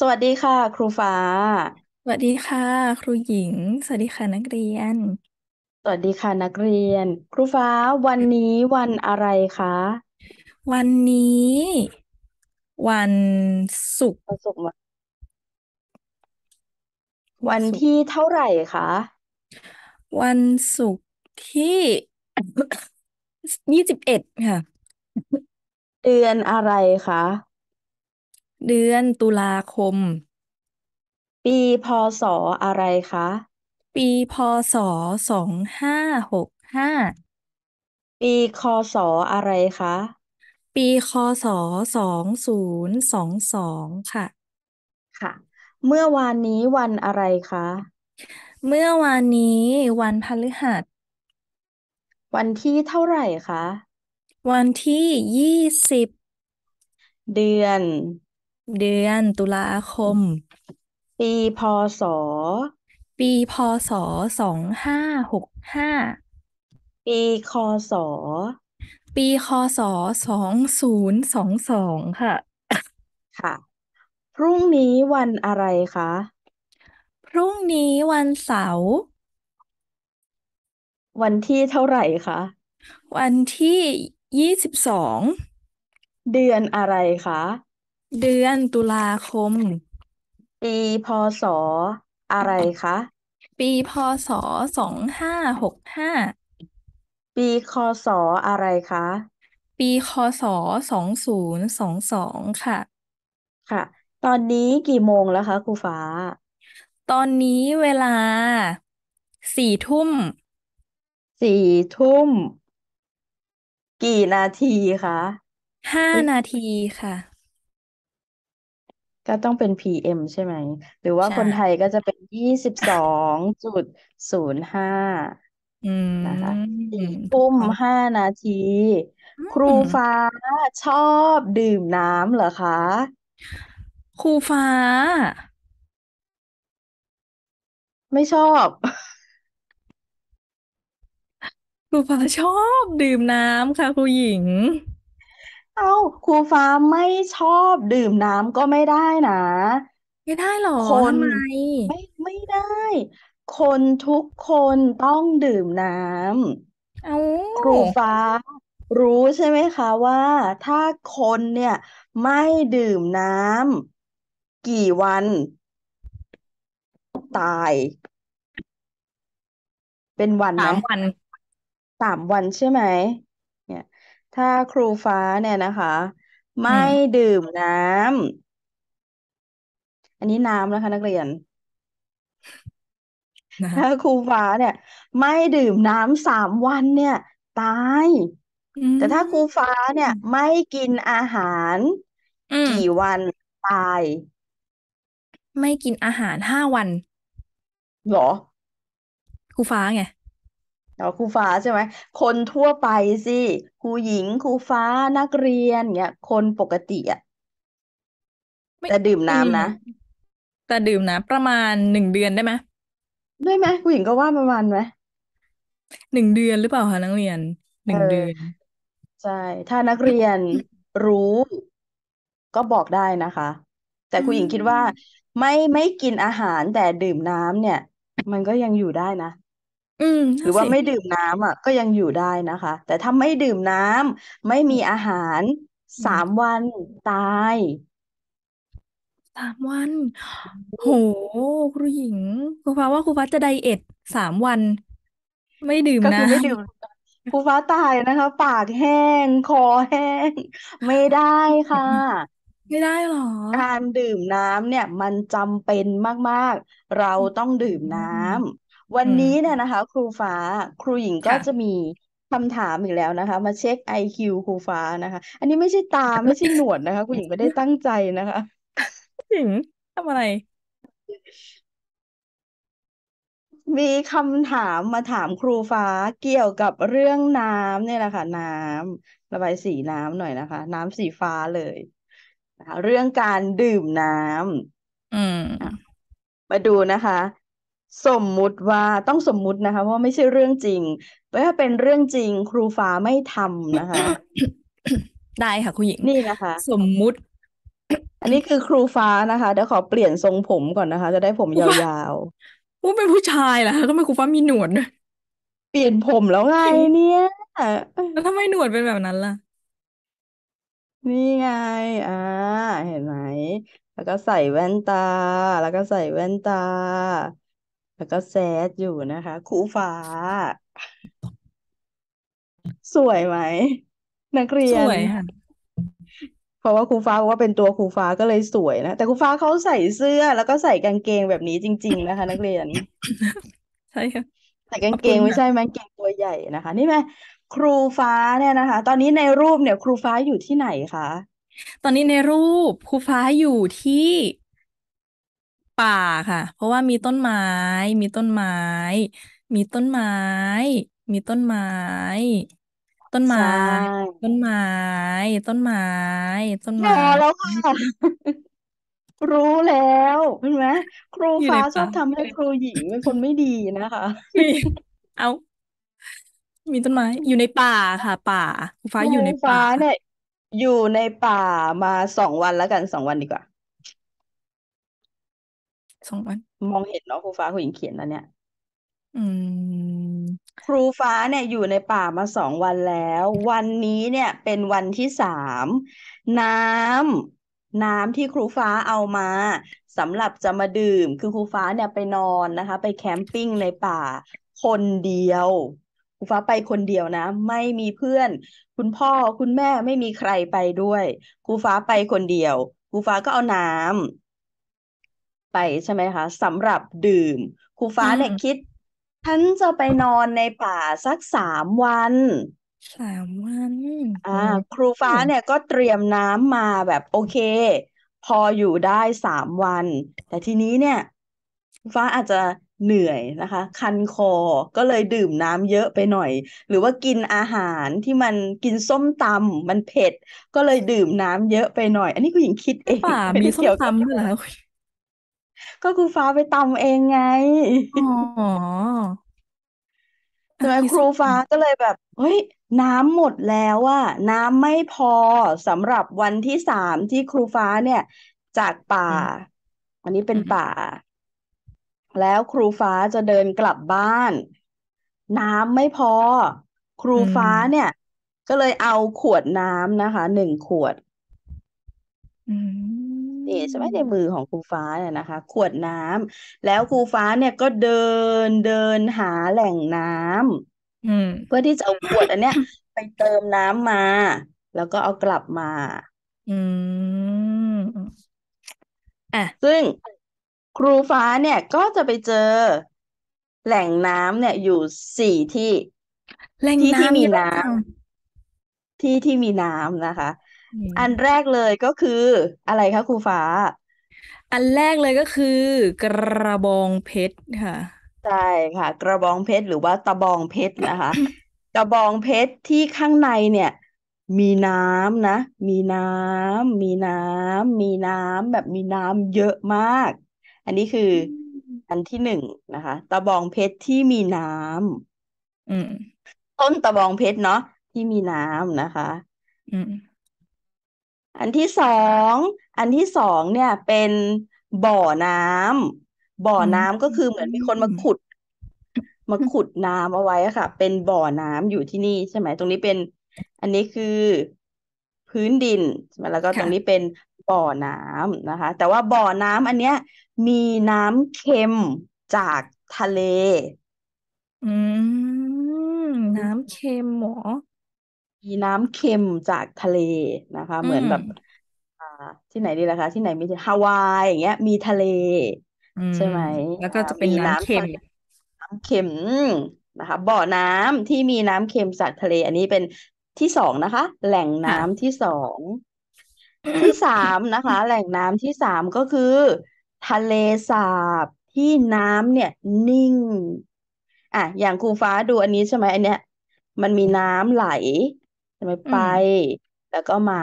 สวัสดีค่ะ ครูฟ้า สวัสดีค่ะ ครูหญิง สวัสดีค่ะนักเรียน สวัสดีค่ะ นักเรียน ครูฟ้า วันนี้วันอะไรคะ วันนี้ วันศุกร์วันศุกร์วันวันที่เท่าไหร่คะ วันศุกร์ที่ยี่สิบเอ็ดค่ะ เดือนอะไรคะเดือนตุลาคม ปีพศอะไรคะ ปีพศสองห้าหกห้า ปีคศอะไรคะ ปีคศสองศูนย์สองสองค่ะ ค่ะ เมื่อวานนี้วันอะไรคะ เมื่อวานนี้วันพฤหัสวันที่เท่าไหร่คะ วันที่ยี่สิบเดือนเดือนตุลาคม ปีพศ ปีพศสองห้าหกห้า ปีคศ ปีคศสองศูนย์สองสองค่ะ ค่ะ พรุ่งนี้วันอะไรคะ พรุ่งนี้วันเสาร์ วันที่เท่าไหร่คะ วันที่ยี่สิบสอง เดือนอะไรคะเดือนตุลาคม ปีพศอะไรคะ ปีพศสองห้าหกห้า ปีคศอะไรคะ ปีคศสองศูนย์สองสองค่ะ ค่ะ ตอนนี้กี่โมงแล้วคะครูฟ้า ตอนนี้เวลา สี่ทุ่ม สี่ทุ่ม กี่นาทีคะ ห้านาทีค่ะก็ต้องเป็น PM ใช่ไหม หรือว่าใช่คนไทยก็จะเป็นยี่สิบสองจุดศูนย์ห้าอืนะคะสี่ทุ่มห้านาที ครูฟ้าชอบดื่มน้ำเหรอคะ ครูฟ้า ไม่ชอบ ครูฟ้าชอบดื่มน้ำค่ะครูหญิงเอ้า ครูฟ้าไม่ชอบดื่มน้ำก็ไม่ได้นะ ไม่ได้หรอคทำไมไม่ไม่ได้ คนทุกคนต้องดื่มน้ำเอ้าครูฟ้ารู้ใช่ไหมคะว่า ถ้าคนเนี่ยไม่ดื่มน้ำกี่วัน ตาย เป็นวันสาไหมมวันสามวันใช่ไหมถ้าครูฟ้าเนี่ยนะคะ ไม่ดื่มน้ำอันนี้น้ำนะคะนักเรียนนะถ้าครูฟ้าเนี่ย ไม่ดื่มน้ำสามวัน เนี่ยตายแต่ถ้าครูฟ้าเนี่ย ไม่กินอาหารอืกี่วันตายไม่กินอาหารห้าวันเหรอ ครูฟ้าไงอ๋อครูฟ้าใช่ไหมคนทั่วไปสิครูหญิงครูฟ้านักเรียนเงี้ยคนปกติอ่ะไม่แต่ดื่มน้ำนะ แต่ดื่มนะ ประมาณหนึ่งเดือนได้ไหมได้ไหมครูหญิงก็ว่าประมาณไหมหนึ่งเดือนหรือเปล่าคะนักเรียนหนึ่งเดือน ใช่ ถ้านักเรียนรู้ก็บอกได้นะคะ แต่ครูหญิงคิดว่า ไม่ไม่กินอาหารแต่ดื่มน้ำเนี่ย มันก็ยังอยู่ได้นะอืมหนั่รืนอว่าิไม่ดื่มน้ำอ่ะก็ยังอยู่ได้นะคะ แต่ถ้าไม่ดื่มน้ำไม่มีอาหารอืสามมวันตายสามวัน โหครูหญิง ครูฟ้าว่าครูฟ้าจะไดเอทสามวัน ไม่ดื่มก็คือไม่ดื่มน้ำูฟ้าตายนะคะ ปากแห้งคอแห้ง ไม่ได้ค่ะ ไม่ได้หรอการดื่มน้ำเนี่ย มันจำเป็นมากๆ เราต้องดื่มน้ำวันนี้เนี่ยนะคะ ครูฟ้าครูหญิงก็ะจะมีคำถามอีกแล้วนะคะ มาเช็ค i อคครูฟ้านะคะ อันนี้ไม่ใช่ตา ไม่ใช่หนวดนะคะครูหญิงไม่ได้ตั้งใจนะคะหญิงทำอะไร มีคำถามมาถามครูฟ้าเกี่ยวกับเรื่องน้ำเนี่ยแหละค่ะ น้ำระบายสีน้ำหน่อยนะคะ น้ำสีฟ้าเลยนะคะเรื่องการดื่มน้อืมำมาดูนะคะสมมุติว่าต้องสมมุตินะคะ เพราะไม่ใช่เรื่องจริงถ้าเป็นเรื่องจริง ครูฟ้าไม่ทำนะคะ ได้ค่ะคุณหญิงนี่นะคะ สมมุติ อันนี้คือครูฟ้านะคะเดี๋ยวขอเปลี่ยนทรงผมก่อนนะคะ จะได้ผมยาวๆว่าเป็นผู้ชายเหรอคะทำไมครูฟ้ามีหนวดเปลี่ยนผมแล้วไงเนี่ยแล้วทำไมหนวดเป็นแบบนั้นล่ะนี่ไงอ่าเห็นไหมแล้วก็ใส่แว่นตาแล้วก็ใส่แว่นตาแล้วก็แซดอยู่นะคะ ครูฟ้า สวยไหมนักเรียสนวยค่ะเพราะว่าครูฟ้าบอกว่าเป็นตัวครูฟ้าก็เลยสวยนะแต่ ครูฟ้าเขาใส่เสื้อ แล้วก็ใส่กางเกงแบบนี้จริง ๆ นะคะ นักเรียนใช่ค่ะใส่กางเกงไม่ใช่ไหมกางเกงตัวใหญ่นะคะ นี่แม่ครูฟ้าเนี่ยนะคะ ตอนนี้ในรูปเนี่ย ครูฟ้าอยู่ที่ไหนคะตอนนี้ในรูปครูฟ้าอยู่ที่ป่าค่ะ เพราะว่ามีต้นไม้ มีต้นไม้ มีต้นไม้ มีต้นไม้ ต้นไม้ ต้นไม้ ต้นไม้ ต้นพไม้อแล้วค่ะรู้แล้วเห็นไหมครูฟ้าชอบทำให้ครูหญิงเป็นคนไม่ดีนะคะ เอามีต้นไม้ อยู่ในป่าค่ะ ป่าฟ้าอยู่ในป่าเนี่ยอยู่ในป่ามาสองวันแล้วกันสองวันดีกว่าสองวันมองเห็นเนาะครูฟ้ารูหญิงเขียนแล้วเนี่ยอืม ครูฟ้าเนี่ยอยู่ในป่ามาสองวันแล้ว วันนี้เนี่ยเป็นวันที่สาม น้ำน้ำที่ครูฟ้าเอามาสำหรับจะมาดื่ม คือครูฟ้าเนี่ยไปนอนนะคะ ไปแคมปิ้งในป่า คนเดียว ครูฟ้าไปคนเดียวนะ ไม่มีเพื่อน คุณพ่อคุณแม่ไม่มีใครไปด้วย ครูฟ้าไปคนเดียว ครูฟ้าก็เอาน้ำไปใช่ไหมคะสำหรับดื่มครูฟ้าเนี่ยคิดฉันจะไปนอนในป่าสักสามวันสามวัน อ่า ครูฟ้าเนี่ยก็เตรียมน้ำมาแบบโอเค พออยู่ได้สามวัน แต่ทีนี้เนี่ยฟ้าอาจจะเหนื่อยนะคะ คันคอก็เลยดื่มน้ำเยอะไปหน่อย หรือว่ากินอาหารที่มันกินส้มตำมันเผ็ด ก็เลยดื่มน้ำเยอะไปหน่อย อันนี้คุณหญิงคิดเองป่ามีส้มตำด้วยเหรอก็คือฟ้าไปตำเองไง อ๋อใช่ไหมครูฟ้าก็เลยแบบ เฮ้ยน้ำหมดแล้วอะน้ำไม่พอสำหรับวันที่สามที่ครูฟ้าเนี่ย จากป่าอันนี้เป็นป่า แล้วครูฟ้าจะเดินกลับบ้าน น้ำไม่พอ ครูฟ้าเนี่ย ก็เลยเอาขวดน้ำนะคะหนึ่งขวด อืมนี่ใช่ไหมในมือของครูฟ้าเนี่ยนะคะ ขวดน้ำ แล้วครูฟ้าเนี่ยก็เดินเดินหาแหล่งน้ำ อืมเพื่อที่จะเอาขวดอันเนี้ยไปเติมน้ำมา แล้วก็เอากลับมา อืมอ่ะ ซึ่งครูฟ้าเนี่ยก็จะไปเจอ แหล่งน้ำเนี่ย อยู่สี่ที่แหล่งที่ที่มีน้ำำที่ที่มีน้ำนะคะอันแรกเลยก็คืออะไรคะครูฟ้าอันแรกเลยก็คือกระบองเพชรค่ะ ใช่ค่ะ กระบองเพชรหรือว่า ตะบองเพชรนะคะกระบองเพชรที่ข้างในเนี่ย มีน้ำนะมีน้ำมีน้ำมีน้ำแบบมีน้ำเยอะมาก อันนี้คืออันที่หนึ่งนะคะ ตะบองเพชรที่มีน้อืมำต้นตะบองเพชรเนาะที่มีน้ำนะคะ อืมอันที่สอง อันที่สองเนี่ย เป็นบ่อน้ำ บ่อน้ำก็คือเหมือนมีคนมาขุด มาขุดน้ำเอาไว้อะค่ะ เป็นบ่อน้ำอยู่ที่นี่ใช่ไหม ตรงนี้เป็น อันนี้คือ พื้นดินใช่ไหมแล้วก็ตรงนี้เป็นบ่อน้ำนะคะ แต่ว่าบ่อน้ำอันเนี้ย มีน้ำเค็มจากทะเล อืม น้ำเค็มหรอมีน้ำเค็มจากทะเลนะคะ เหมือนแบบ อ่า ที่ไหนดีล่ะคะ ที่ไหนมีฮาวายอย่างเงี้ยมีทะเล ใช่ไหมแล้วก็จะเป็นมีน้ำเค็มน้ำเค็มนะคะบ่อน้ำที่มีน้ำเค็มจากทะเล อันนี้เป็นที่สองนะคะ แหล่งน้ำที่สองที่สามนะคะ แหล่งน้ำที่สามก็คือ ทะเลสาบที่น้ำเนี่ย นิ่งอ่ะอย่างครูฟ้าดูอันนี้ใช่ไหมอันเนี้ย มันมีน้ำไหลจะไม่อืไปมแล้วก็มา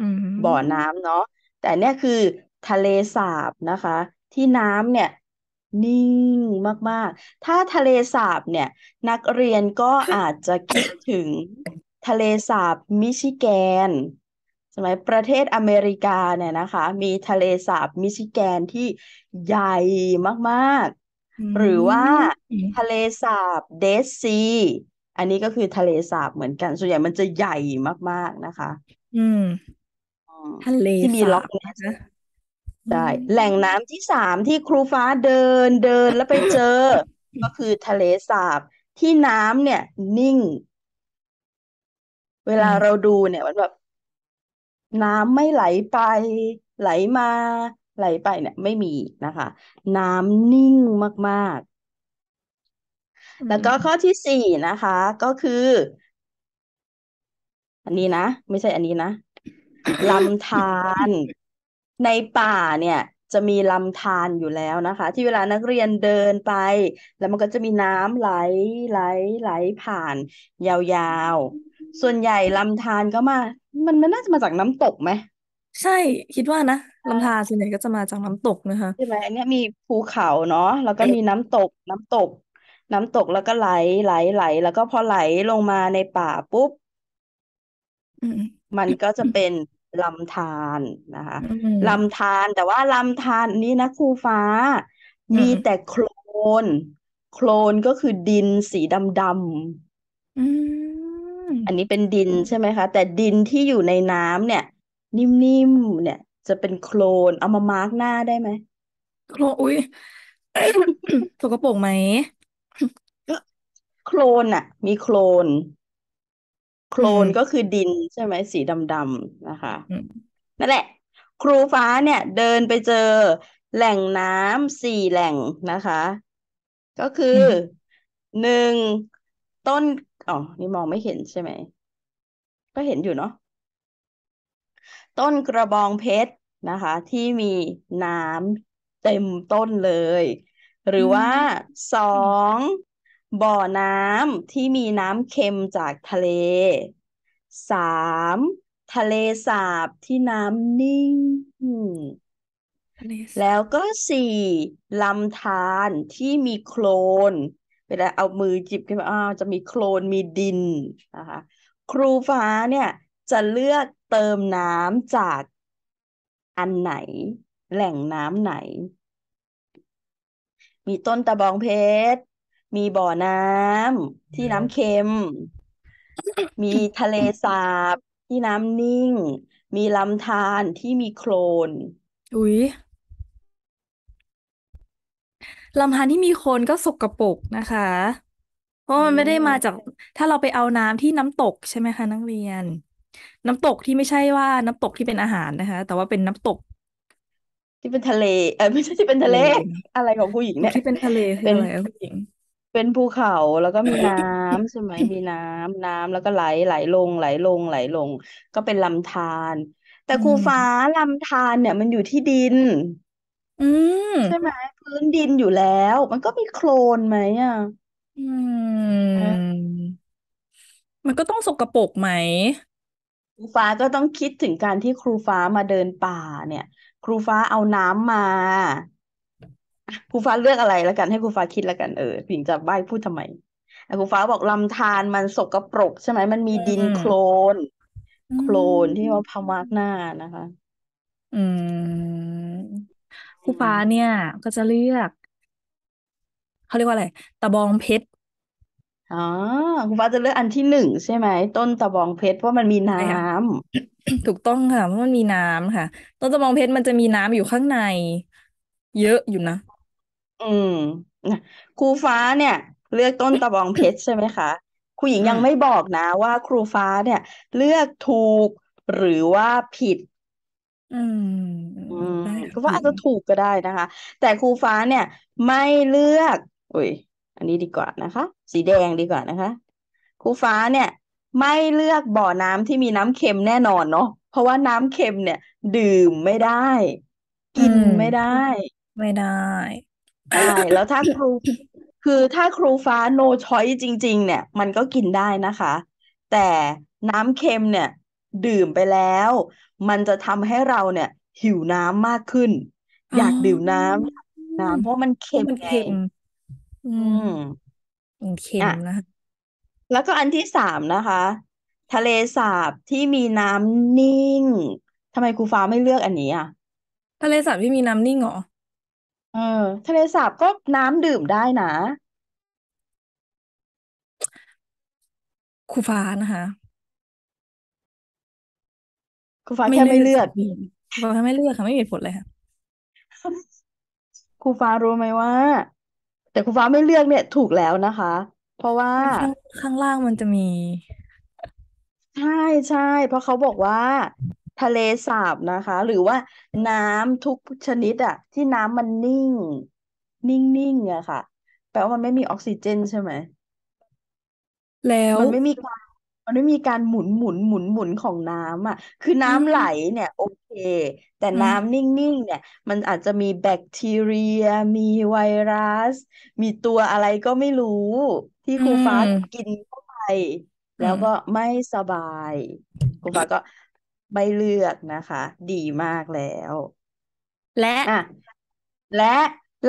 อืบ่อน้ำเนาะแต่เนี่ยคือทะเลสาบนะคะ ที่น้ำเนี่ย นิ่งมากๆ ถ้าทะเลสาบเนี่ย นักเรียนก็อาจจะคิดถึงทะเลสาบ มิชิแกน สมัยประเทศอเมริกาเนี่ยนะคะ มีทะเลสาบ มิชิแกนที่ใหญ่มาก ๆ หรือว่า ทะเลสาบ เดดซีอันนี้ก็คือทะเลสาบ เหมือนกัน ส่วนใหญ่มันจะใหญ่มากๆนะคะ อืมทะเลที่มีสล็อกบนนะคะได้ แหล่งน้ำที่สามที่ครูฟ้าเดินเดินแล้วไปเจอ ก็คือทะเลสาบ ที่น้ำเนี่ย นิ่ง เวลาเราดูเนี่ยมันแบบน้ำไม่ไหลไป ไหลมา ไหลไปเนี่ย ไม่มีนะคะ น้ำนิ่งมากแล้วก็ข้อที่สี่นะคะ ก็คือ อันนี้นะ ไม่ใช่อันนี้นะลำธารในป่าเนี่ย จะมีลำธารอยู่แล้วนะคะ ที่เวลานักเรียนเดินไป แล้วมันก็จะมีน้ำไหลไหล ไหลผ่าน ยาวๆ ส่วนใหญ่ลำธารก็มา มันมันน่าจะมาจากน้ำตกไหม ใช่ คิดว่านะลำธารส่วนใหญ่ก็จะมาจากน้ำตกนะคะใช่ไหมอันนี้มีภูเขาเนาะแล้วก็มีน้ำตกน้ำตกน้ำตกแล้วก็ไหลไหลไหลแล้วก็พอไหลลงมาในป่าปุ๊บอืมมันก็จะเป็นลำธารนะคะอืมลำธารแต่ว่าลำธารนี้นะครูฟ้าอืมีมแต่โคลนโคลนก็คือดินสีดำๆอืมอันนี้เป็นดินใช่ไหมคะ แต่ดินที่อยู่ในน้ำเนี่ย นิ่มๆเนี่ย จะเป็นโคลน เอามามาร์กหน้าได้ไหมโคลนอุ้ยสกปรกไหมก็โคลนอะมีโคลนโคลนก็คือดินใช่ไหมสีดำๆนะคะ นั่นแหละ ครูฟ้าเนี่ยเดินไปเจอแหล่งน้ำสี่แหล่งนะคะ ก็คือหนึ่งต้นอ๋อนี่มองไม่เห็นใช่ไหมก็เห็นอยู่เนาะต้นกระบองเพชรนะคะ ที่มีน้ำเต็มต้นเลยหรือว่าสอง บ่อน้ำที่มีน้ำเค็มจากทะเลสามทะเลสาบที่น้ำนิ่ง แล้วก็สี่ลำธารที่มีโคลนเวลาเอามือจิบขึ้นมาอ้าวจะมีโคลนมีดินนะคะครูฟ้าเนี่ย จะเลือกเติมน้ำจากอันไหน แหล่งน้ำไหนมีต้นตะบองเพชร มีบ่อน้ำที่น้ำเค็ม มีทะเลสาบที่น้ำนิ่ง มีลำธารที่มีโคลน อุ๊ยลำธารที่มีโคลนก็สกปรกนะคะ เพราะมันไม่ได้มมาจากถ้าเราไปเอาน้ำที่น้ำตกใช่ไหมคะ นักเรียน น้ำตกที่ไม่ใช่ว่า น้ำตกที่เป็นอาหารนะคะ แต่ว่าเป็นน้ำตกที่เป็นทะเล เออไม่ใช่ที่เป็นทะเลอะไรของผู้หญิงเนี่ยที่เป็นทะเลคืออะไรผู้หญิงเป็นภูเขาแล้วก็มีน้ำใช่ไหมมีน้ำน้ำแล้วก็ไหลไหลลงไหลลงไหลลง ก็เป็นลำธารแต่ครูฟ้าลำธารเนี่ย มันอยู่ที่ดิน อืมใช่ไหมพื้นดินอยู่แล้ว มันก็มีโคลนไหมอ่ะืมมันก็ต้องสกปรกไหม ครูฟ้าก็ต้องคิดถึงการที่ครูฟ้ามาเดินป่าเนี่ยครูฟ้าเอาน้ำมา ครูฟ้าเลือกอะไรแล้วกันให้ครูฟ้าคิดแล้วกันเออผิงจะใบ้พูดทำไมครูฟ้าบอกลำธารมันสกปรก ใช่ไหมมันมีดินโคลนโคลนที่ว่าพมากหน้านะคะ อืม ครูฟ้าเนี่ย ก็จะเลือกเขาเรียกว่าอะไรตะบองเพชรอ๋อครูฟ้าจะเลือกอันที่หนึ่งใช่ไหมต้นตะบองเพชรเพราะมันมีน้ำถูกต้องค่ะเพราะมันมีน้ำค่ะ ต้นจะบองเพชรมันจะมีน้ำอยู่ข้างใน เยอะอยู่นะ อืมนะครูฟ้าเนี่ย เลือกต้นตะบองเพชรใช่ไหมคะครูหญิงยังไม่บอกนะว่าครูฟ้าเนี่ย เลือกถูกหรือว่าผิด อืมอืมไ่าอาจจะถูกก็ได้นะคะ แต่ครูฟ้าเนี่ยไม่เลือกอุ้ยอันนี้ดีกว่านะคะ สีแดงดีกว่านะคะครูฟ้าเนี่ยไม่เลือกบ่อน้ำที่มีน้ำเค็มแน่นอนเนาะเพราะว่าน้ำเค็มเนี่ย ดื่มไม่ได้อืกินมไม่ได้ ไม่ได้ใช่แล้วถ้าครูคือถ้าครูฟ้า no choice จริง ๆ เนี่ย มันก็กินได้นะคะ แต่น้ำเค็มเนี่ย ดื่มไปแล้ว มันจะทำให้เราเนี่ย หิวน้ำมากขึ้น อยากดื่มน้ำาน้ำเพราะมันเค็มมันไงเค็มอือืมมันเค็อ่ะมนะแล้วก็อันที่สามนะคะ ทะเลสาบที่มีน้ำนิ่งทำไมครูฟ้าไม่เลือกอันนี้ อ่ะ ทะเลสาบที่มีน้ำนิ่งเหรอเออทะเลสาบก็น้ำดื่มได้นะครูฟ้านะคะครูฟ้าไม่แค่ลืไม่เลือกสีครูฟ้าไม่เลือกค่ะไม่มีผลเลยค่ะครูฟ้ารู้ไหมว่า แต่ครูฟ้าไม่เลือกเนี่ย ถูกแล้วนะคะเพราะว่าข้างข้างล่างมันจะมี ใช่ใช่เพราะเขาบอกว่า ทะเลสาบนะคะ หรือว่า น้ำทุกชนิดอะที่น้ำมันนิ่ง นิ่งๆอะค่ะ แปลว่ามันไม่มีออกซิเจนใช่ไหม แล้ว มันไม่มีการมันไม่มีการหมุนหมุนหมุนหมุนของน้ำอ่ะ คือน้ำไหลเนี่ยโอเค แต่น้ำนิ่งๆเนี่ย มันอาจจะมีแบคทีเรีย มีไวรัส มีตัวอะไรก็ไม่รู้ ที่ครูฟ้ากินเข้าไป แล้วก็ไม่สบาย ครูฟ้าก็ไม่เลือกนะคะ ดีมากแล้ว และอ่ะและ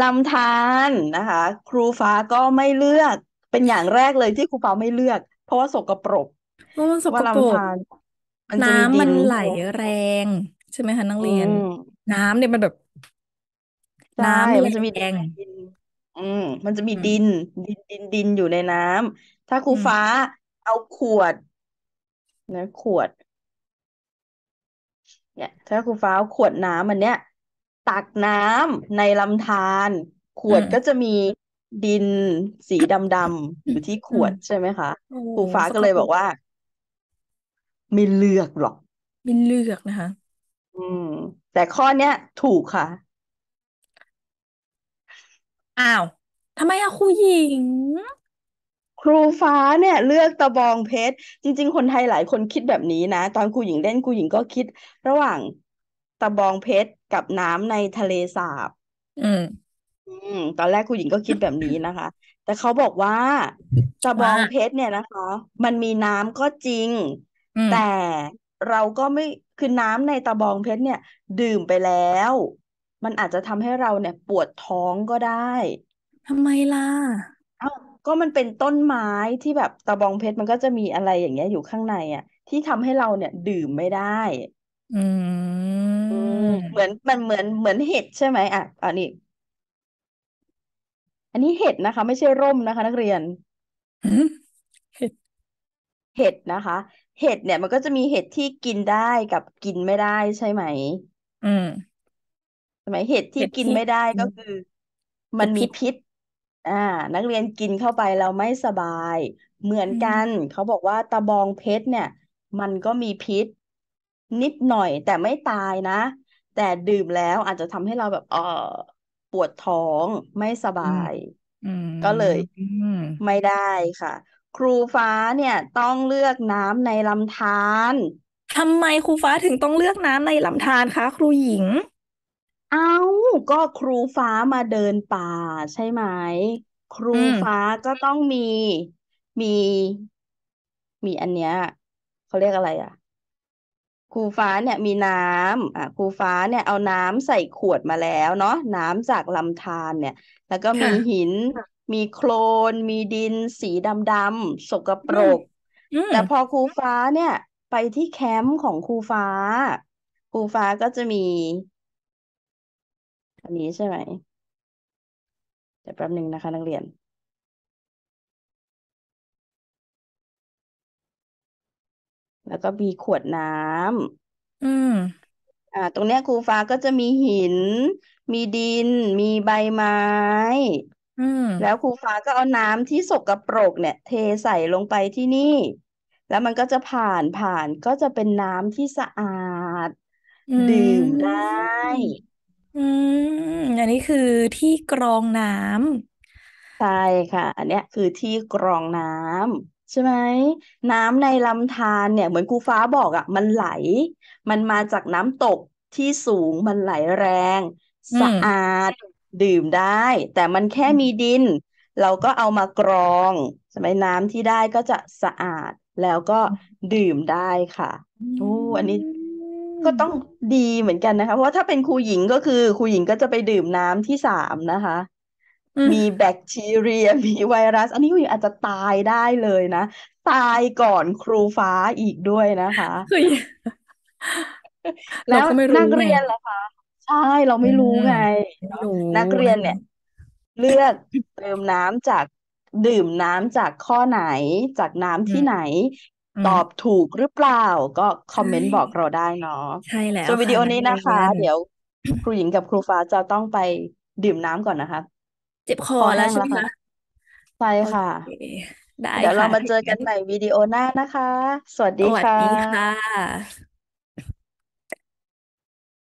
ลำธารนะคะ ครูฟ้าก็ไม่เลือก เป็นอย่างแรกเลยที่ครูฟ้าไม่เลือก เพราะว่าสกปรกเพราะมันสว่ากปรลำกธารมันจะมีดิน้ำมันนไหลใช่ไหมแรง ใช่ไหมคะนักอเรียนมน้ำเนี่ยมันแบบใชน้ำนี่มัแรนจะมีดินงดินอืมมันจะมีดินดินดินดินอยู่ในน้ำถ้าครูอืมฟ้าเอาขวดนะขวดเนี่ยถ้าครูฟ้าเอาขวดน้ำอันเนี้ย ตักน้ำในลำธารขอืวดมก็จะมีดินสีดำๆอยู่ที่ขวดใช่ไหมคะโอ้ครูฟ้าสก็กเลยปรบอกกว่าไม่เลือกหรอกไม่เลือกนะคะ อืม แต่ข้อเนี้ย ถูกค่ะอ้าวทำไมอะครูหญิง ครูฟ้าเนี่ย เลือกตะบองเพชรจริงๆคนไทยหลายคนคิดแบบนี้นะตอนครูหญิงเล่นครูหญิงก็คิด ระหว่างตะบองเพชรกับน้ำในทะเลสาบ อืม อืม ตอนแรกครูหญิงก็คิดแบบนี้นะคะ แต่เขาบอกว่าตะบองเพชรเนี่ยนะคะ มันมีน้ำก็จริงแต่เราก็ไม่คือน้ำในตะบองเพชรเนี่ย ดื่มไปแล้ว มันอาจจะทำให้เราเนี่ย ปวดท้องก็ได้ทำไมล่ะเอ้าก็มันเป็นต้นไม้ที่แบบตะบองเพชรมันก็จะมีอะไรอย่างเงี้ยอยู่ข้างในอ่ะ ที่ทำให้เราเนี่ย ดื่มไม่ได้ อืมเหมือนมันเหมือนเหมือนเห็ดใช่ไหมอ่ะอันนี้อันนี้เห็ดนะคะ ไม่ใช่ร่มนะคะนักเรียน เห็ดเห็ดนะคะเห็ดเนี่ยมันก็จะมีเห็ดที่กินได้กับกินไม่ได้ใช่ไหม อืมใช่ไหมเห็ดที่็ดกินทไม่ได้ก็คือ มันมีพิษพิษ อ่า นักเรียนกินเข้าไปเราไม่สบาย เหมือนกันเขาบอกว่าตะบองเพชรเนี่ย มันก็มีพิษ นิดหน่อย แต่ไม่ตายนะ แต่ดื่มแล้วอาจจะทำให้เราแบบออปวดท้องไม่สบายก็เลยไม่ได้ค่ะครูฟ้าเนี่ยต้องเลือกน้ำในลำธารทำไมครูฟ้าถึงต้องเลือกน้ำในลำธารคะครูหญิง เอ้าก็ครูฟ้ามาเดินป่า ใช่ไหม ครูืฟ้าก็ต้องมีมี มีอันเนี้ยเขาเรียกอะไรอ่ะ ครูฟ้าเนี่ยมีน้ำอ่ะครูฟ้าเนี่ยเอาน้ำใส่ขวดมาแล้วเนาะน้ำจากลำธารเนี่ย แล้วก็มีหินมีโคลน มีดิน สีดำ ๆ สกปรก แต่พอครูฟ้าเนี่ย ไปที่แคมป์ของครูฟ้า ครูฟ้าก็จะมี อันนี้ใช่ไหมเดี๋ยวแป๊บหนึ่งนะคะ นักเรียน แล้วก็มีขวดน้ำอืม อ่า ตรงเนี้ยครูฟ้าก็จะมีหิน มีดิน มีใบไม้อืมแล้วครูฟ้าก็เอาน้ำที่สกปรกเนี่ย เทใส่ลงไปที่นี่ แล้วมันก็จะผ่านผ่านก็จะเป็นน้ำที่สะอาดอืดื่มได้ อืมอันนี้คือที่กรองน้ำใช่ค่ะ อันเนี้ยคือที่กรองน้ำใช่ไหมน้ำในลำธารเนี่ย เหมือนครูฟ้าบอกอ่ะมันไหล มันมาจากน้ำตกที่สูงมันไหลแรงืสะมอาดดื่มได้ แต่มันแค่มีดิน เราก็เอามากรองใช่ไหมน้ำที่ได้ก็จะสะอาด แล้วก็ดื่มได้ค่ะโอ้อันนี้ก็ต้องดีเหมือนกันนะคะ เพราะถ้าเป็นครูหญิงก็คือครูหญิงก็จะไปดื่มน้ำที่สามนะคะ มีแบคทีเรีย มีไวรัส อันนี้ครูหญิงอาจจะตายได้เลยนะ ตายก่อนครูฟ้าอีกด้วยนะคะ แล้วนักเรียนล่ะคะใช่เราไม่รู้ไงไม่รู้นักเรียนเนี่ย เลือกเติมน้ำจากดื่มน้ำจากข้อไหนจากน้ำาที่ไหนตอบถูกหรือเปล่า ก็คอมเมนต์บอกเราได้เนาะใช่แล้วส่วนวิดีโอนี้นะคะ เดี๋ยวครูหญิงกับครูฟ้าจะต้องไปดื่มน้ำก่อนนะคะ เจ็บคอแล้วใช่ไหมคะใช่ค่ะได้เดี๋ยวเรามาเจอกันใหม่วิดีโอหน้านะคะ สวัสดีสดีค่ะ